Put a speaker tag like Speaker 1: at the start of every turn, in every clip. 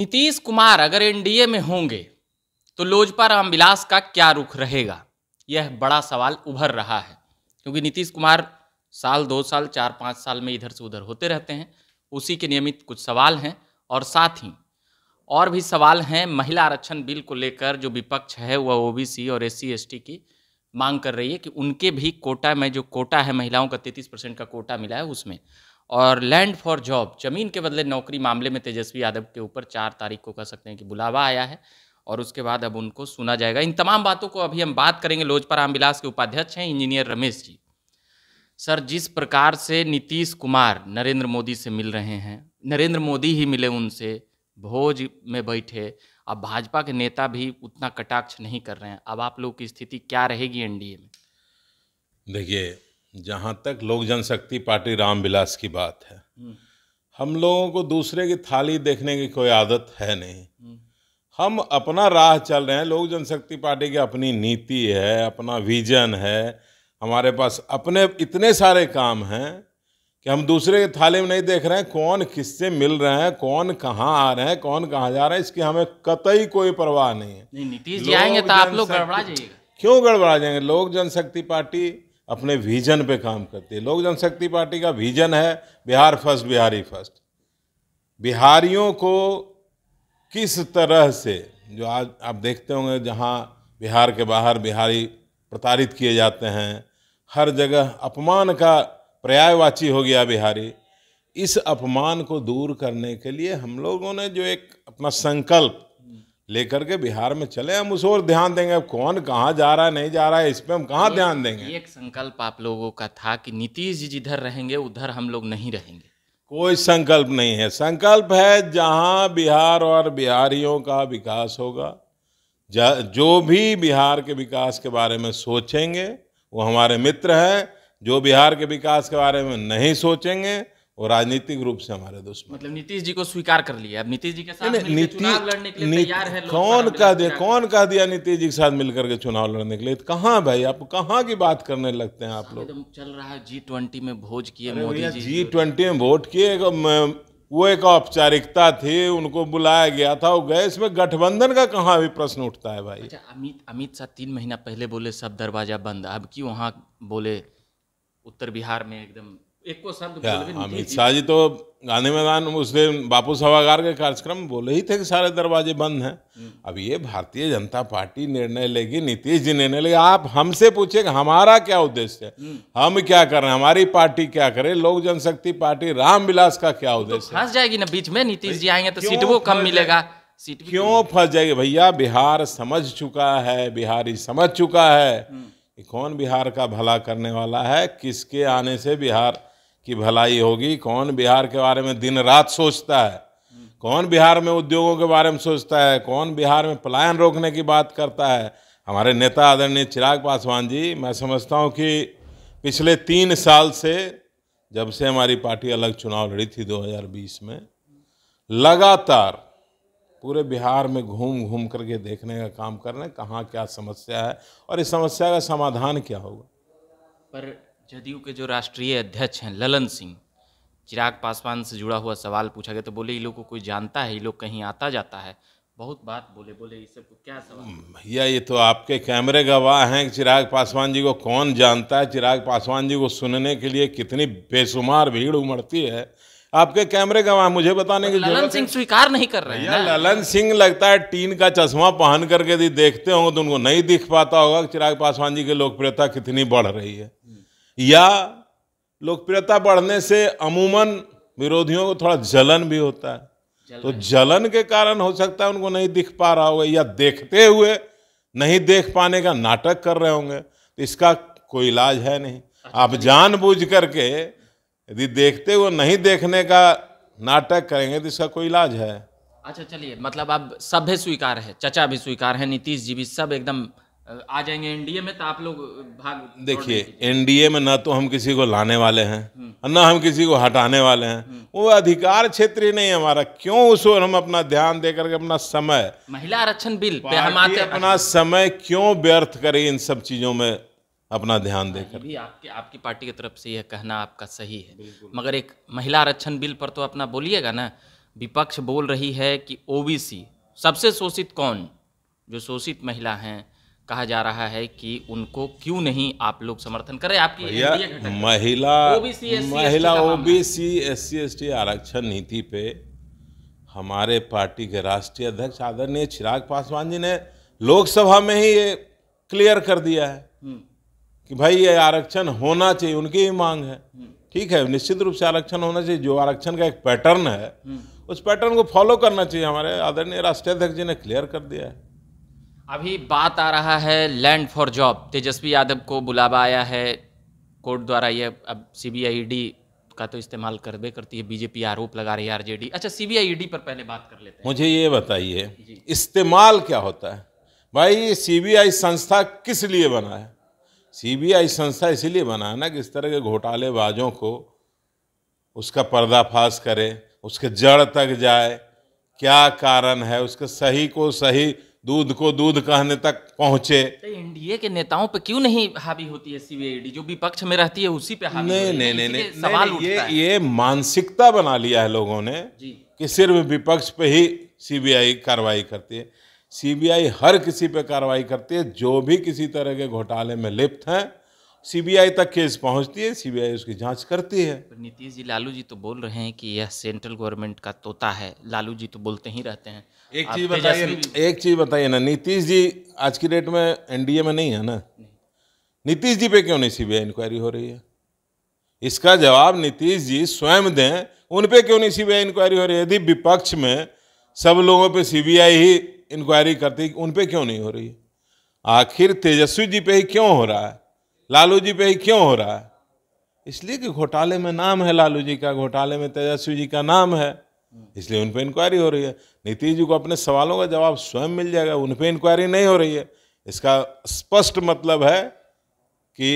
Speaker 1: नीतीश कुमार अगर एनडीए में होंगे तो लोजपा रामविलास का क्या रुख रहेगा यह बड़ा सवाल उभर रहा है क्योंकि नीतीश कुमार साल दो साल चार पाँच साल में इधर से उधर होते रहते हैं उसी के नियमित कुछ सवाल हैं और साथ ही और भी सवाल हैं महिला आरक्षण बिल को लेकर जो विपक्ष है वह ओबीसी और एस सी की मांग कर रही है कि उनके भी कोटा में जो कोटा है महिलाओं का तैंतीस परसेंट का कोटा मिला है उसमें और लैंड फॉर जॉब जमीन के बदले नौकरी मामले में तेजस्वी यादव के ऊपर चार तारीख को कह सकते हैं कि बुलावा आया है और उसके बाद अब उनको सुना जाएगा इन तमाम बातों को अभी हम बात करेंगे लोजपा रामविलास के उपाध्यक्ष हैं इंजीनियर रमेश जी सर जिस प्रकार से नीतीश कुमार नरेंद्र मोदी से मिल रहे हैं नरेंद्र मोदी ही मिले उनसे भोज में बैठे अब भाजपा के नेता भी उतना कटाक्ष नहीं कर रहे हैं अब आप लोग की स्थिति क्या रहेगी एनडीए में
Speaker 2: देखिए जहाँ तक लोक जनशक्ति पार्टी रामविलास की बात है हम लोगों को दूसरे की थाली देखने की कोई आदत है नहीं हम अपना राह चल रहे हैं लोक जनशक्ति पार्टी की अपनी नीति है अपना विजन है हमारे पास अपने इतने सारे काम हैं कि हम दूसरे के थाली में नहीं देख रहे हैं कौन किससे मिल रहे हैं कौन कहाँ आ रहे हैं कौन कहाँ जा रहे हैं इसकी हमें कतई कोई परवाह नहीं है
Speaker 1: नीतीश जी आएंगे तो आप लोग गड़बड़ा जाइएगा
Speaker 2: क्यों गड़बड़ा जाएंगे लोक जनशक्ति पार्टी अपने विजन पे काम करती है लोक जनशक्ति पार्टी का विजन है बिहार फर्स्ट बिहारी फर्स्ट बिहारियों को किस तरह से जो आज आप देखते होंगे जहाँ बिहार के बाहर बिहारी प्रताड़ित किए जाते हैं हर जगह अपमान का पर्यायवाची हो गया बिहारी इस अपमान को दूर करने के लिए हम लोगों ने जो एक अपना संकल्प लेकर के बिहार में चले हम उस और ध्यान देंगे कौन कहाँ जा रहा है नहीं जा रहा है इस पर हम कहाँ ध्यान देंगे
Speaker 1: एक संकल्प आप लोगों का था कि नीतीश जी जिधर रहेंगे उधर हम लोग नहीं रहेंगे
Speaker 2: कोई संकल्प नहीं है संकल्प है जहाँ बिहार और बिहारियों का विकास होगा जो भी बिहार के विकास के बारे में सोचेंगे वो हमारे मित्र हैं जो बिहार के विकास के बारे में नहीं सोचेंगे वो राजनीतिक रूप से हमारे दुश्मन
Speaker 1: मतलब नीतीश जी को स्वीकार कर लिया अब नीतीश जी के साथ नीतीश लड़ने के लिए तैयार है कौन कह दिया
Speaker 2: कौन कह दिया नीतीश जी के साथ मिलकर के चुनाव लड़ने के लिए तो कहाँ भाई आप कहाँ की बात करने लगते हैं आप लोग तो चल रहा है जी ट्वेंटी में भोज किए मोदी जी ट्वेंटी में वोट किए वो एक औपचारिकता थी उनको बुलाया
Speaker 1: गया था वो गए इसमें गठबंधन का कहाँ भी प्रश्न उठता है भाई अच्छा, अमित अमित शाह तीन महीना पहले बोले सब दरवाजा बंद अब क्यों वहाँ बोले उत्तर बिहार में एकदम एक को शब्द अमित हाँ, शाह जी तो गांधी मैदान उस दिन बापू सभागार के कार्यक्रम बोले ही
Speaker 2: थे कि सारे दरवाजे बंद हैं हम्म। अब ये भारतीय जनता पार्टी निर्णय लेगी नीतीश जी निर्णय लेगी आप हमसे पूछे कि हमारा क्या उद्देश्य है हम्म। हम क्या कर रहे हैं हमारी पार्टी क्या करे लोक जनशक्ति पार्टी राम विलास का क्या तो उद्देश्य
Speaker 1: फंस जाएगी ना बीच में नीतीश जी आएंगे तो सीट वो कम मिलेगा
Speaker 2: सीट क्यों फंस जाएगी भैया बिहार समझ चुका है बिहारी समझ चुका है हम्म। कौन बिहार का भला करने वाला है किसके आने से बिहार की भलाई होगी कौन बिहार के बारे में दिन रात सोचता है कौन बिहार में उद्योगों के बारे में सोचता है कौन बिहार में पलायन रोकने की बात करता है हमारे नेता आदरणीय चिराग पासवान जी मैं समझता हूँ कि पिछले तीन साल से जब से हमारी पार्टी अलग चुनाव लड़ी थी 2020 में लगातार पूरे बिहार में घूम घूम करके देखने का काम कर रहे हैं कहाँ क्या समस्या है और इस समस्या का समाधान क्या होगा
Speaker 1: पर जदयू के जो राष्ट्रीय अध्यक्ष हैं ललन सिंह चिराग पासवान से जुड़ा हुआ सवाल पूछा गया तो बोले ये लोग को कोई जानता है ये लोग कहीं आता जाता है बहुत बात बोले बोले ये सबको क्या सवाल हम्म, भैया ये तो आपके कैमरे
Speaker 2: गवाह हैं चिराग पासवान जी को कौन जानता है चिराग पासवान जी को सुनने के लिए कितनी बेशुमार भीड़ उमड़ती है आपके कैमरे गवाह मुझे बताने की ललन
Speaker 1: सिंह स्वीकार नहीं कर रहे हैं
Speaker 2: ललन सिंह लगता है टीन का चश्मा पहन करके यदि देखते होंगे तो उनको नहीं दिख पाता होगा कि चिराग पासवान जी की लोकप्रियता कितनी बढ़ रही है या लोकप्रियता बढ़ने से अमूमन विरोधियों को थोड़ा जलन भी होता है जलन। तो जलन के कारण हो सकता है उनको नहीं दिख पा रहा होगा या देखते हुए नहीं देख पाने का नाटक कर रहे होंगे तो इसका कोई इलाज है नहीं अच्छा आप बूझ करके यदि देखते हुए नहीं देखने का नाटक करेंगे तो इसका कोई इलाज है
Speaker 1: अच्छा चलिए मतलब अब सभ्य स्वीकार है चचा भी स्वीकार है नीतीश जी भी सब एकदम आ जाएंगे एनडीए में तो आप लोग भाग देखिए
Speaker 2: एनडीए में ना तो हम किसी को लाने वाले हैं हम्म। ना हम किसी को हटाने वाले हैं हम्म। वो अधिकार क्षेत्र ही नहीं हमारा क्यों उस ओर हम अपना ध्यान देकर के अपना समय
Speaker 1: महिला आरक्षण बिल पे हम आते अपना
Speaker 2: समय क्यों व्यर्थ करें इन सब चीजों में अपना ध्यान हाँ, देकर
Speaker 1: भी आपके आपकी पार्टी की तरफ से यह कहना आपका सही है मगर एक महिला आरक्षण बिल पर तो अपना बोलिएगा ना विपक्ष बोल रही है कि ओबीसी सबसे शोषित कौन जो शोषित महिला हैं कहा जा रहा है कि उनको क्यों नहीं आप लोग समर्थन करें आपकी महिला महिला
Speaker 2: OBC S C S T आरक्षण नीति पे हमारे पार्टी के राष्ट्रीय अध्यक्ष आदरणीय चिराग पासवान जी ने लोकसभा में ही ये क्लियर कर दिया है हम्म। कि भाई ये आरक्षण होना चाहिए उनकी ही मांग है हम्म। ठीक है निश्चित रूप से आरक्षण होना चाहिए जो आरक्षण का एक पैटर्न है हम्म। उस पैटर्न को फॉलो करना चाहिए हमारे आदरणीय राष्ट्रीय अध्यक्ष जी ने क्लियर कर दिया है
Speaker 1: अभी बात आ रहा है land for job Tejashwi Yadav को बुलावा आया है कोर्ट द्वारा ये अब सीबीआईडी e का तो इस्तेमाल करबे करती है बीजेपी आरोप लगा रही है आरजेडी अच्छा सीबीआईडी e पर पहले बात कर लेते हैं
Speaker 2: मुझे ये बताइए इस्तेमाल क्या होता है भाई सीबीआई संस्था किस लिए बना है सीबीआई संस्था इसीलिए बना है ना कि इस तरह के घोटालेबाजों को उसका पर्दाफाश करें उसके जड़ तक जाए क्या कारण है उसके सही को सही दूध को दूध कहने तक पहुंचे
Speaker 1: तो एनडीए के नेताओं पे क्यों नहीं हावी होती है सीबीआईडी जो विपक्ष में रहती है उसी पे हावी नहीं नहीं नहीं, नहीं सवाल ये
Speaker 2: ये मानसिकता बना लिया है लोगों ने कि सिर्फ विपक्ष पे ही सीबीआई कार्रवाई करती है सीबीआई हर किसी पे कार्रवाई करती है जो भी किसी तरह के घोटाले में लिप्त हैं सीबीआई तक केस पहुंचती है सीबीआई उसकी जांच करती है
Speaker 1: नीतीश जी लालू जी तो बोल रहे हैं कि यह सेंट्रल गवर्नमेंट का तोता है लालू जी तो बोलते ही रहते हैं एक चीज बताइए
Speaker 2: एक चीज बताइए ना नीतीश जी आज की डेट में एनडीए में नहीं है ना नीतीश जी पे क्यों नहीं सीबीआई इंक्वायरी हो रही है इसका जवाब नीतीश जी स्वयं दें उन पे क्यों नहीं सीबीआई इंक्वायरी हो रही है यदि विपक्ष में सब लोगों पे सीबीआई ही इंक्वायरी करती उन पे क्यों नहीं हो रही है आखिर तेजस्वी जी पे ही क्यों हो रहा है लालू जी पे ही क्यों हो रहा है इसलिए कि घोटाले में नाम है लालू जी का घोटाले में तेजस्वी जी का नाम है इसलिए उन पर इंक्वायरी हो रही है नीतीश जी को अपने सवालों का जवाब स्वयं मिल जाएगा उन पर इंक्वायरी नहीं हो रही है इसका स्पष्ट मतलब है कि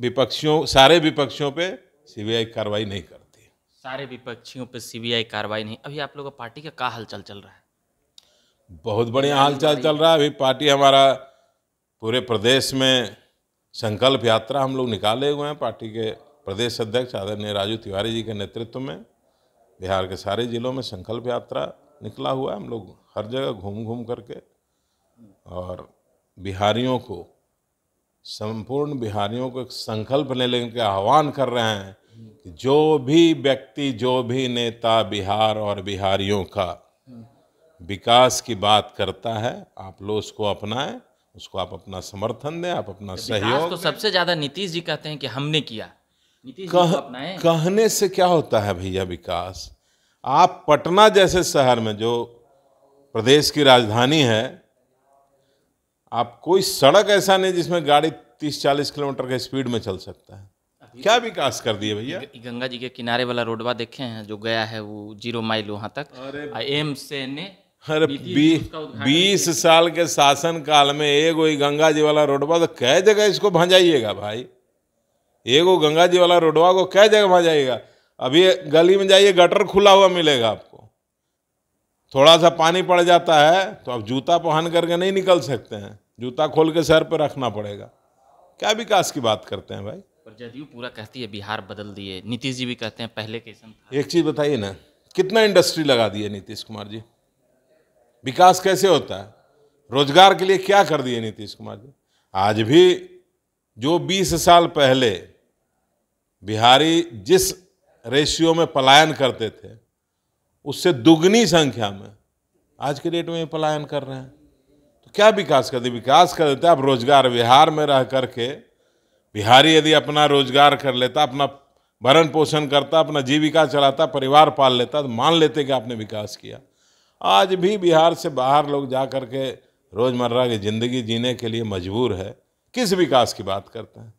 Speaker 2: विपक्षियों सारे विपक्षियों पे सीबीआई कार्रवाई
Speaker 1: नहीं करती सारे विपक्षियों पे सीबीआई कार्रवाई नहीं अभी आप लोगों पार्टी का क्या हालचाल चल रहा है
Speaker 2: बहुत बढ़िया हालचाल चल रहा है अभी पार्टी हमारा पूरे प्रदेश में संकल्प यात्रा हम लोग निकाले हुए हैं पार्टी के प्रदेश अध्यक्ष आदरणीय राजू तिवारी जी के नेतृत्व में बिहार के सारे ज़िलों में संकल्प यात्रा निकला हुआ है हम लोग हर जगह घूम घूम करके और बिहारियों को संपूर्ण बिहारियों को एक संकल्प ले लेने के आह्वान कर रहे हैं कि जो भी व्यक्ति जो भी नेता बिहार और बिहारियों का विकास की बात करता है आप लोग उसको अपनाएं उसको आप अपना समर्थन दें आप अपना तो सहयोग तो
Speaker 1: सबसे ज्यादा नीतीश जी कहते हैं कि हमने किया नीतीश कह, कहने
Speaker 2: से क्या होता है भैया विकास आप पटना जैसे शहर में जो प्रदेश की राजधानी है आप कोई सड़क ऐसा नहीं जिसमें गाड़ी तीस चालीस किलोमीटर के स्पीड में चल सकता है
Speaker 1: क्या विकास कर दिए भैया गंगा जी के किनारे वाला रोडवा देखे हैं जो गया है वो जीरो माइल वहां तक एम्स से ने अरे बी, बीस साल के शासन काल में वही गंगा जी वाला रोडवा तो
Speaker 2: कै जगह इसको भंजाइएगा भाई वो गंगा जी वाला रोडवा को कै जगह भंजाइएगा अभी गली में जाइए गटर खुला हुआ मिलेगा आपको थोड़ा सा पानी पड़ जाता है तो आप जूता पहन करके नहीं निकल सकते हैं जूता खोल के सर पर रखना पड़ेगा क्या विकास की बात करते हैं भाई
Speaker 1: पर जदयू पूरा कहती है बिहार बदल दिए नीतीश जी भी कहते हैं पहले कैसा
Speaker 2: एक चीज़ बताइए ना कितना इंडस्ट्री लगा दिए नीतीश कुमार जी विकास कैसे होता है रोजगार के लिए क्या कर दिए नीतीश कुमार जी आज भी जो 20 साल पहले बिहारी जिस रेशियो में पलायन करते थे उससे दुगनी संख्या में आज के डेट में पलायन कर रहे हैं तो क्या विकास कर दिए विकास कर देते आप रोजगार बिहार में रह करके बिहारी यदि अपना रोजगार कर लेता अपना भरण पोषण करता अपना जीविका चलाता परिवार पाल लेता तो मान लेते कि आपने विकास किया आज भी बिहार से बाहर लोग जा कर के रोज़मर्रा की ज़िंदगी जीने के लिए मजबूर है
Speaker 1: किस विकास की बात करते हैं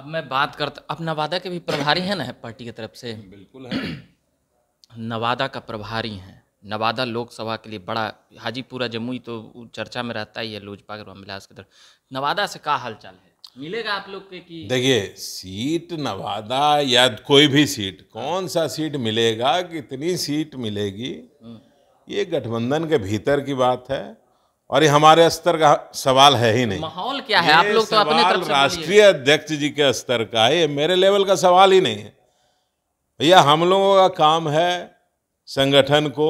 Speaker 1: अब मैं बात करता अब नवादा के भी प्रभारी हैं ना पार्टी की तरफ से बिल्कुल है नवादा का प्रभारी हैं नवादा लोकसभा के लिए बड़ा हाजीपुरा जमुई तो चर्चा में रहता ही है लोजपा के रामविलास की तरफ नवादा से क्या हालचाल है मिलेगा आप लोग के की देखिए सीट नवादा या
Speaker 2: कोई भी सीट कौन सा सीट मिलेगा कितनी सीट मिलेगी
Speaker 1: हम्म। ये
Speaker 2: गठबंधन के भीतर की बात है और ये हमारे स्तर का सवाल है ही नहीं
Speaker 1: माहौल क्या है आप लोग तो अपने राष्ट्रीय
Speaker 2: अध्यक्ष जी के स्तर का है ये मेरे लेवल का सवाल ही नहीं है भैया हम लोगों का काम है संगठन को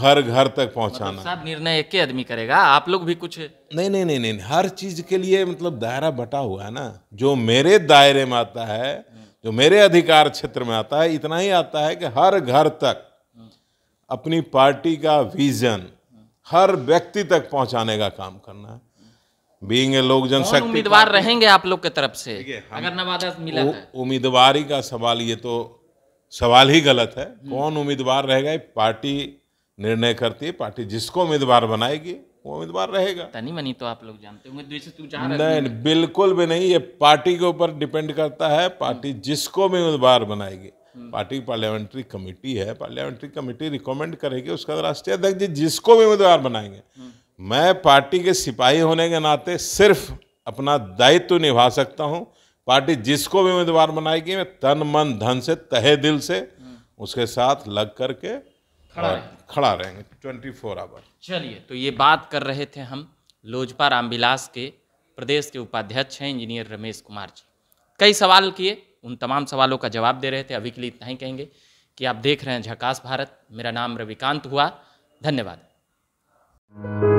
Speaker 2: घर घर तक पहुंचाना
Speaker 1: मतलब निर्णय एक ही आदमी करेगा आप लोग भी कुछ नहीं नहीं नहीं नहीं हर चीज के लिए
Speaker 2: मतलब दायरा बटा हुआ है ना जो मेरे दायरे में आता है जो मेरे अधिकार क्षेत्र में आता है इतना ही आता है कि हर घर तक अपनी पार्टी का विजन हर व्यक्ति तक पहुंचाने का काम करना है ए लोक जनशक्ति उम्मीदवार रहेंगे
Speaker 1: आप लोग के तरफ से अगर नवादा मिला
Speaker 2: उम्मीदवारी का सवाल ये तो सवाल ही गलत है हम्म। कौन उम्मीदवार रहेगा पार्टी निर्णय करती है पार्टी जिसको उम्मीदवार बनाएगी
Speaker 1: वो उम्मीदवार रहेगा तनी मनी तो आप लोग जानते होंगे तो तू नहीं
Speaker 2: बिल्कुल भी नहीं ये पार्टी के ऊपर डिपेंड करता है पार्टी हम्म। जिसको भी उम्मीदवार बनाएगी हम्म। पार्टी पार्लियामेंट्री कमेटी है पार्लियामेंट्री कमेटी रिकमेंड करेगी उसका राष्ट्रीय अध्यक्ष जी जिसको भी उम्मीदवार बनाएंगे मैं पार्टी के सिपाही होने के नाते सिर्फ अपना दायित्व निभा सकता हूँ पार्टी जिसको भी उम्मीदवार बनाएगी मैं तन मन धन से तहे दिल से उसके साथ लग करके खड़ा खड़ा रहेंगे
Speaker 1: ट्वेंटी फोर आवर चलिए तो ये बात कर रहे थे हम लोजपा रामविलास के प्रदेश के उपाध्यक्ष हैं इंजीनियर रमेश कुमार जी कई सवाल किए उन तमाम सवालों का जवाब दे रहे थे अभी के लिए इतना ही कहेंगे कि आप देख रहे हैं झकास भारत मेरा नाम रविकांत हुआ धन्यवाद